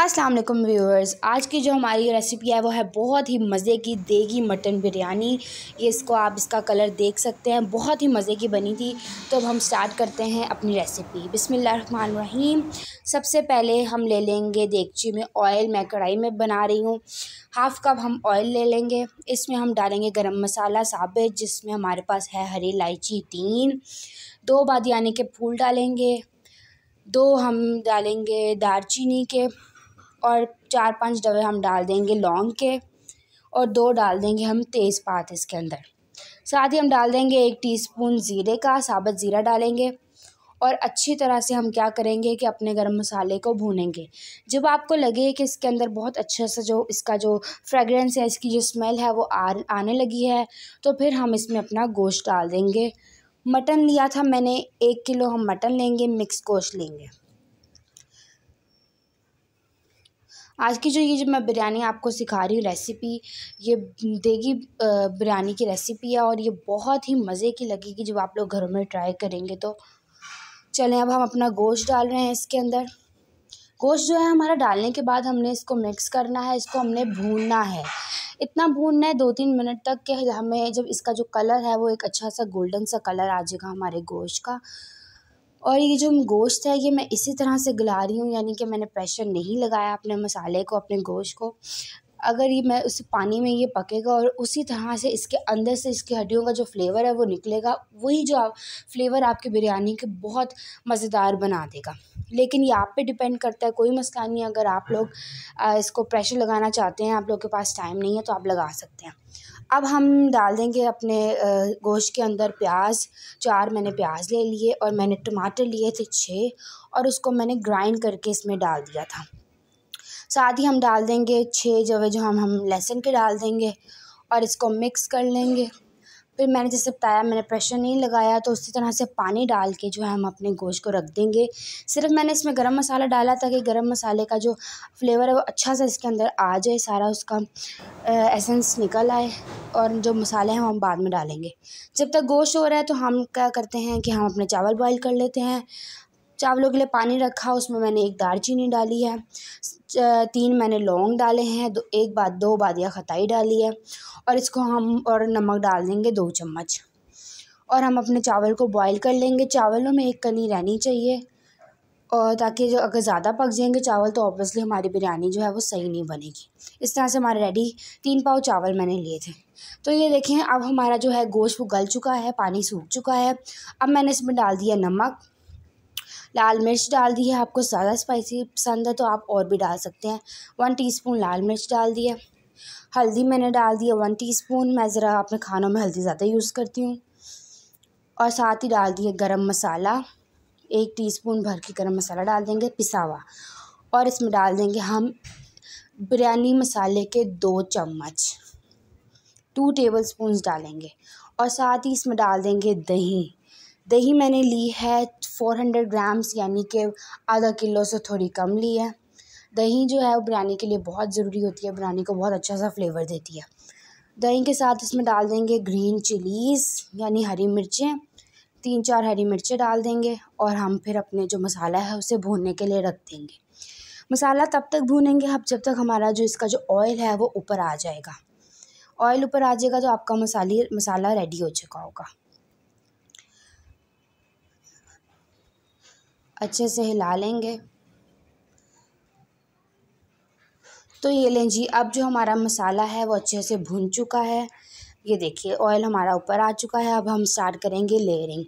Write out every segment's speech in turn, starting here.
अस्सलाम वालेकुम व्यूअर्स आज की जो हमारी रेसिपी है वो है बहुत ही मज़े की देगी मटन बिरयानी इसको आप इसका कलर देख सकते हैं बहुत ही मज़े की बनी थी तो अब हम स्टार्ट करते हैं अपनी रेसिपी बिसमीम सबसे पहले हम ले लेंगे देगची में ऑयल मैं कढ़ाई में बना रही हूँ हाफ़ कप हम ऑयल ले लेंगे इसमें हम डालेंगे गरम मसाला साबित जिसमें हमारे पास है हरी इलायची तीन दो बादियाने के फूल डालेंगे दो हम डालेंगे दारचीनी के और चार पांच डबे हम डाल देंगे लौंग के और दो डाल देंगे हम तेज़पात इसके अंदर साथ ही हम डाल देंगे एक टीस्पून ज़ीरे का साबुत ज़ीरा डालेंगे और अच्छी तरह से हम क्या करेंगे कि अपने गरम मसाले को भूनेंगे जब आपको लगे कि इसके अंदर बहुत अच्छे से जो इसका जो फ्रेगरेंस है इसकी जो स्मेल है वो आ, आने लगी है तो फिर हम इसमें अपना गोश्त डाल देंगे मटन लिया था मैंने एक किलो हम मटन लेंगे मिक्स गोश्त लेंगे आज की जो ये जो मैं बिरयानी आपको सिखा रही हूँ रेसिपी ये देगी बिरयानी की रेसिपी है और ये बहुत ही मज़े की लगेगी जब आप लोग घरों में ट्राई करेंगे तो चलें अब हम अपना गोश्त डाल रहे हैं इसके अंदर गोश्त जो है हमारा डालने के बाद हमने इसको मिक्स करना है इसको हमने भूनना है इतना भूनना है दो तीन मिनट तक कि हमें जब इसका जो कलर है वो एक अच्छा सा गोल्डन सा कलर आ जाएगा हमारे गोश्त का और ये जो गोश्त है ये मैं इसी तरह से गला रही हूँ यानी कि मैंने प्रेशर नहीं लगाया अपने मसाले को अपने गोश्त को अगर ये मैं उस पानी में ये पकेगा और उसी तरह से इसके अंदर से इसकी हड्डियों का जो फ्लेवर है वो निकलेगा वही जो आप फ्लेवर आपकी बिरयानी के बहुत मज़ेदार बना देगा लेकिन ये आप पे डिपेंड करता है कोई मसला नहीं है अगर आप लोग इसको प्रेशर लगाना चाहते हैं आप लोग के पास टाइम नहीं है तो आप लगा सकते हैं अब हम डाल देंगे अपने गोश्त के अंदर प्याज चार मैंने प्याज ले लिए और मैंने टमाटर लिए थे छः और उसको मैंने ग्राइंड करके इसमें डाल दिया था साथ ही हम डाल देंगे छः जवे जो हम हम लहसुन के डाल देंगे और इसको मिक्स कर लेंगे फिर मैंने जैसे बताया मैंने प्रेशर नहीं लगाया तो उसी तरह से पानी डाल के जो है हम अपने गोश्त को रख देंगे सिर्फ मैंने इसमें गरम मसाला डाला ताकि गरम मसाले का जो फ्लेवर है वो अच्छा सा इसके अंदर आ जाए सारा उसका एसेंस निकल आए और जो मसाले हैं वो हम बाद में डालेंगे जब तक गोश्त हो रहा है तो हम क्या करते हैं कि हम अपने चावल बॉयल कर लेते हैं चावलों के लिए पानी रखा उसमें मैंने एक दालचीनी डाली है तीन मैंने लौंग डाले हैं दो एक बाद दो बादियाँ खताई डाली है और इसको हम और नमक डाल देंगे दो चम्मच और हम अपने चावल को बॉईल कर लेंगे चावलों में एक कनी रहनी चाहिए और ताकि जो अगर ज़्यादा पक जाएंगे चावल तो ऑब्वियसली हमारी बिरयानी जो है वो सही नहीं बनेगी इस तरह से हमारे रेडी तीन पाव चावल मैंने लिए थे तो ये देखें अब हमारा जो है गोश्त वो गल चुका है पानी सूख चुका है अब मैंने इसमें डाल दिया नमक लाल मिर्च डाल दी है आपको ज़्यादा स्पाइसी पसंद है तो आप और भी डाल सकते हैं वन टीस्पून लाल मिर्च डाल दिया हल्दी मैंने डाल दी है वन टीस्पून मैं ज़रा अपने खानों में हल्दी ज़्यादा यूज़ करती हूँ और साथ ही डाल दिए गरम मसाला एक टीस्पून भर के गरम मसाला डाल देंगे पिसावा और इसमें डाल देंगे हम बिरयानी मसाले के दो चम्मच टू टेबल स्पून डालेंगे और साथ ही इसमें डाल देंगे दही दही मैंने ली है 400 ग्राम्स यानी कि आधा किलो से थोड़ी कम ली है दही जो है वो बिरयानी के लिए बहुत ज़रूरी होती है बिरयानी को बहुत अच्छा सा फ्लेवर देती है दही के साथ इसमें डाल देंगे ग्रीन चिलीज़ यानी हरी मिर्चें तीन चार हरी मिर्चें डाल देंगे और हम फिर अपने जो मसाला है उसे भूनने के लिए रख देंगे मसाला तब तक भूनेंगे हम जब तक हमारा जो इसका जो ऑयल है वो ऊपर आ जाएगा ऑयल ऊपर आ जाएगा तो आपका मसाली मसाला रेडी हो चुका होगा अच्छे से हिला लेंगे तो ये लें जी अब जो हमारा मसाला है वो अच्छे से भुन चुका है ये देखिए ऑयल हमारा ऊपर आ चुका है अब हम स्टार्ट करेंगे लेयरिंग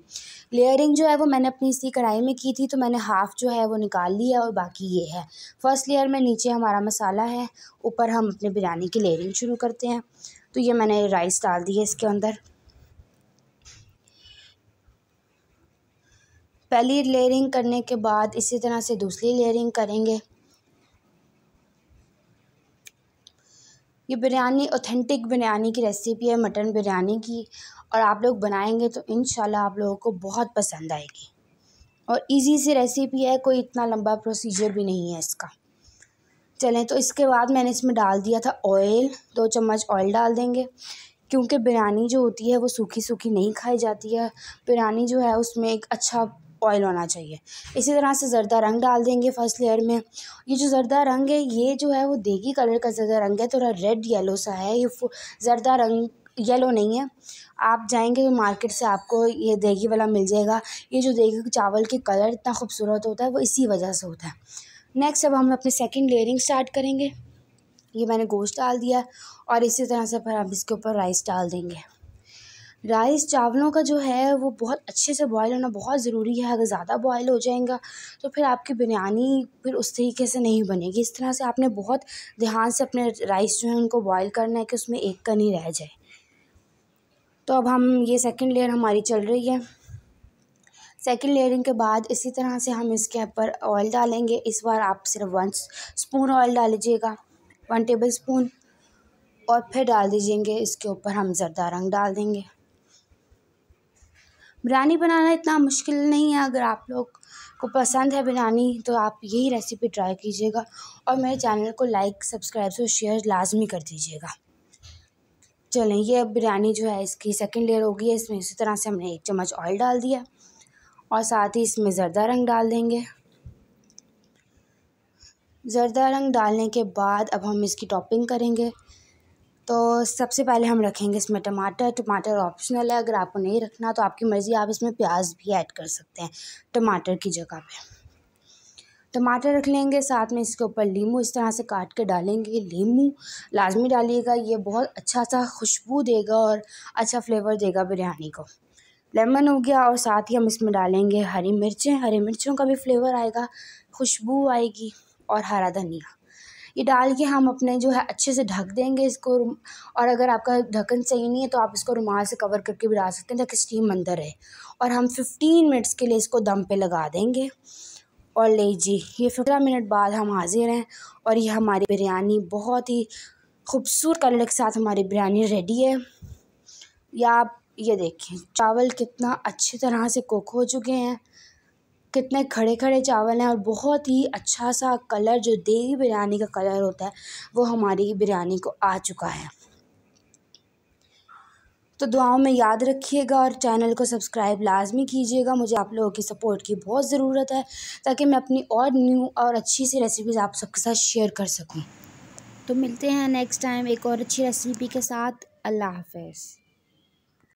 लेयरिंग जो है वो मैंने अपनी इसी कढ़ाई में की थी तो मैंने हाफ़ जो है वो निकाल लिया है और बाकी ये है फर्स्ट लेयर में नीचे हमारा मसाला है ऊपर हम अपने बिरयानी की लेयरिंग शुरू करते हैं तो ये मैंने राइस डाल दी है इसके अंदर पहली लेयरिंग करने के बाद इसी तरह से दूसरी लेयरिंग करेंगे ये बिरयानी ऑथेंटिक बिरयानी की रेसिपी है मटन बिरयानी की और आप लोग बनाएंगे तो इन आप लोगों को बहुत पसंद आएगी और इजी सी रेसिपी है कोई इतना लंबा प्रोसीजर भी नहीं है इसका चलें तो इसके बाद मैंने इसमें डाल दिया था ऑयल दो चम्मच ऑयल डाल देंगे क्योंकि बिरयानी जो होती है वो सूखी सूखी नहीं खाई जाती है बिरयानी जो है उसमें एक अच्छा ऑयल होना चाहिए इसी तरह से ज़रदा रंग डाल देंगे फर्स्ट लेयर में ये जो ज़रदा रंग है ये जो है वो देगी कलर का ज़रदा रंग है थोड़ा रेड येलो सा है ये ज़रदा रंग येलो नहीं है आप जाएंगे तो मार्केट से आपको ये देगी वाला मिल जाएगा ये जो देगी चावल के कलर इतना खूबसूरत होता है वो इसी वजह से होता है नेक्स्ट अब हम अपनी सेकेंड लेयरिंग स्टार्ट करेंगे ये मैंने गोश्त डाल दिया और इसी तरह से फिर हम इसके ऊपर राइस डाल देंगे राइस चावलों का जो है वो बहुत अच्छे से बॉयल होना बहुत ज़रूरी है अगर ज़्यादा बॉयल हो जाएगा तो फिर आपकी बिरयानी फिर उस तरीके से नहीं बनेगी इस तरह से आपने बहुत ध्यान से अपने राइस जो है उनको बॉयल करना है कि उसमें एक का नहीं रह जाए तो अब हम ये सेकंड लेयर हमारी चल रही है सेकेंड लेयरिंग के बाद इसी तरह से हम इसके ऊपर ऑयल डालेंगे इस बार आप सिर्फ वन स्पून ऑयल डाल लीजिएगा वन टेबल स्पून और फिर डाल दीजिएंगे इसके ऊपर हम ज़रदा रंग डाल देंगे बिरयानी बनाना इतना मुश्किल नहीं है अगर आप लोग को पसंद है बिरयानी तो आप यही रेसिपी ट्राई कीजिएगा और मेरे चैनल को लाइक सब्सक्राइब और शेयर लाजमी कर दीजिएगा चलें ये बिरयानी जो है इसकी सेकंड लेयर होगी है इसमें इसी तरह से हमने एक चम्मच ऑयल डाल दिया और साथ ही इसमें ज़रदा रंग डाल देंगे ज़रदा रंग डालने के बाद अब हम इसकी टॉपिंग करेंगे तो सबसे पहले हम रखेंगे इसमें टमाटर टमाटर ऑप्शनल है अगर आपको नहीं रखना तो आपकी मर्ज़ी आप इसमें प्याज भी ऐड कर सकते हैं टमाटर की जगह पे टमाटर रख लेंगे साथ में इसके ऊपर लीमू इस तरह से काट के डालेंगे लीमू लाजमी डालिएगा ये बहुत अच्छा सा खुशबू देगा और अच्छा फ्लेवर देगा बिरयानी को लेमन हो गया और साथ ही हम इसमें डालेंगे हरी मिर्चें हरी मिर्चों का भी फ्लेवर आएगा खुशबू आएगी और हरा धनिया ये डाल के हम अपने जो है अच्छे से ढक देंगे इसको और अगर आपका ढक्कन सही नहीं है तो आप इसको रुमाल से कवर करके भी डाल सकते हैं ताकि स्टीम अंदर रहे और हम फिफ्टीन मिनट्स के लिए इसको दम पर लगा देंगे और ले जी ये पंद्रह मिनट बाद हम हाजिर हैं और ये हमारी बिरयानी बहुत ही खूबसूरत कलर के साथ हमारी बिरयानी रेडी है या आप ये देखें चावल कितना अच्छी तरह से कुक हो चुके हैं कितने खड़े खड़े चावल हैं और बहुत ही अच्छा सा कलर जो देवी बिरयानी का कलर होता है वो हमारी बिरयानी को आ चुका है तो दुआओं में याद रखिएगा और चैनल को सब्सक्राइब लाजमी कीजिएगा मुझे आप लोगों की सपोर्ट की बहुत ज़रूरत है ताकि मैं अपनी और न्यू और अच्छी सी रेसिपीज़ आप सबके साथ शेयर कर सकूँ तो मिलते हैं नेक्स्ट टाइम एक और अच्छी रेसिपी के साथ अल्लाह हाफ